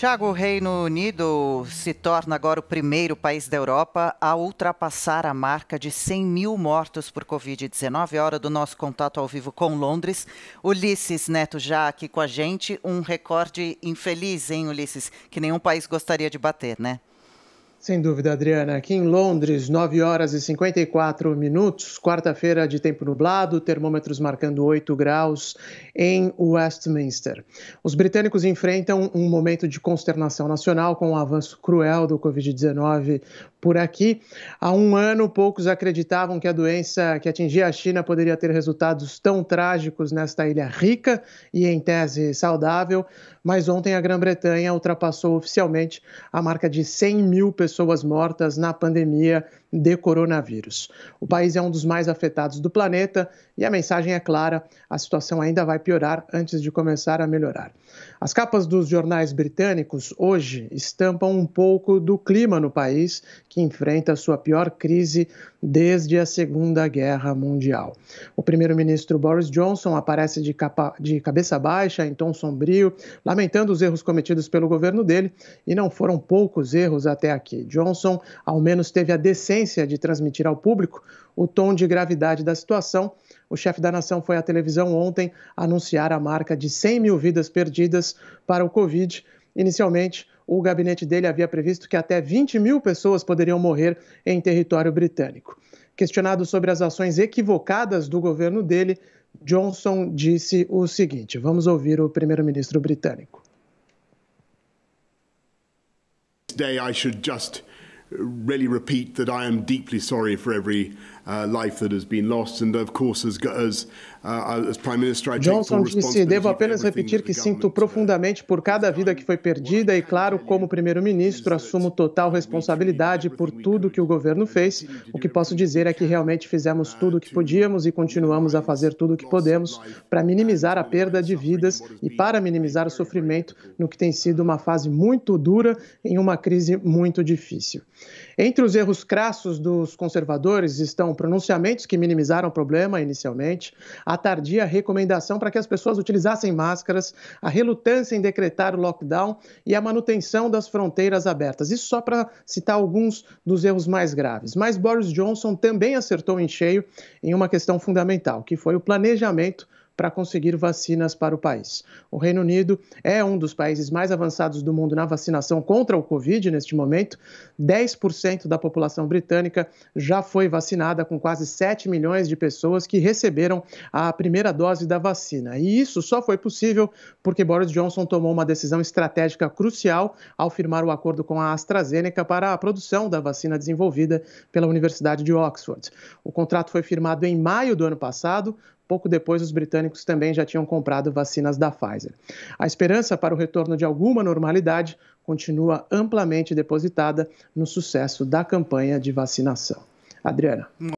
Tiago, o Reino Unido se torna agora o primeiro país da Europa a ultrapassar a marca de 100 mil mortos por Covid-19. Hora do nosso contato ao vivo com Londres. Ulisses Neto já aqui com a gente. Um recorde infeliz, hein, Ulisses? Que nenhum país gostaria de bater, né? Sem dúvida, Adriana. Aqui em Londres, 9 horas e 54 minutos, quarta-feira de tempo nublado, termômetros marcando 8 graus em Westminster. Os britânicos enfrentam um momento de consternação nacional com o avanço cruel do Covid-19 por aqui. Há um ano, poucos acreditavam que a doença que atingia a China poderia ter resultados tão trágicos nesta ilha rica e, em tese, saudável. Mas ontem a Grã-Bretanha ultrapassou oficialmente a marca de 100 mil pessoas mortas na pandemia de coronavírus. O país é um dos mais afetados do planeta e a mensagem é clara: a situação ainda vai piorar antes de começar a melhorar. As capas dos jornais britânicos hoje estampam um pouco do clima no país, que enfrenta sua pior crise desde a Segunda Guerra Mundial. O primeiro-ministro Boris Johnson aparece de, capa, de cabeça baixa, em tom sombrio, lamentando os erros cometidos pelo governo dele, e não foram poucos erros até aqui. Johnson, ao menos, teve a decência de transmitir ao público o tom de gravidade da situação. O chefe da nação foi à televisão ontem anunciar a marca de 100 mil vidas perdidas para o Covid Inicialmente, o gabinete dele havia previsto que até 20 mil pessoas poderiam morrer em território britânico. Questionado sobre as ações equivocadas do governo dele, Johnson disse o seguinte: vamos ouvir o primeiro-ministro britânico. Today I should just really repeat that I am deeply sorry for every uh, life that has been lost, and of course, as, as Johnson disse: Devo apenas repetir que sinto uh, profundamente por cada vida que foi perdida e, claro, como primeiro-ministro, assumo total responsabilidade por tudo que o governo fez. O que posso dizer é que realmente fizemos uh, tudo o que podíamos e continuamos a fazer tudo o que podemos para minimizar a perda de vidas e para minimizar o sofrimento no que tem sido uma fase muito dura em uma crise muito difícil. Entre os erros crassos dos conservadores estão pronunciamentos que minimizaram o problema inicialmente a tardia recomendação para que as pessoas utilizassem máscaras, a relutância em decretar o lockdown e a manutenção das fronteiras abertas. Isso só para citar alguns dos erros mais graves. Mas Boris Johnson também acertou em cheio em uma questão fundamental, que foi o planejamento para conseguir vacinas para o país. O Reino Unido é um dos países mais avançados do mundo na vacinação contra o Covid neste momento. 10% da população britânica já foi vacinada, com quase 7 milhões de pessoas que receberam a primeira dose da vacina. E isso só foi possível porque Boris Johnson tomou uma decisão estratégica crucial ao firmar o acordo com a AstraZeneca para a produção da vacina desenvolvida pela Universidade de Oxford. O contrato foi firmado em maio do ano passado, Pouco depois, os britânicos também já tinham comprado vacinas da Pfizer. A esperança para o retorno de alguma normalidade continua amplamente depositada no sucesso da campanha de vacinação. Adriana.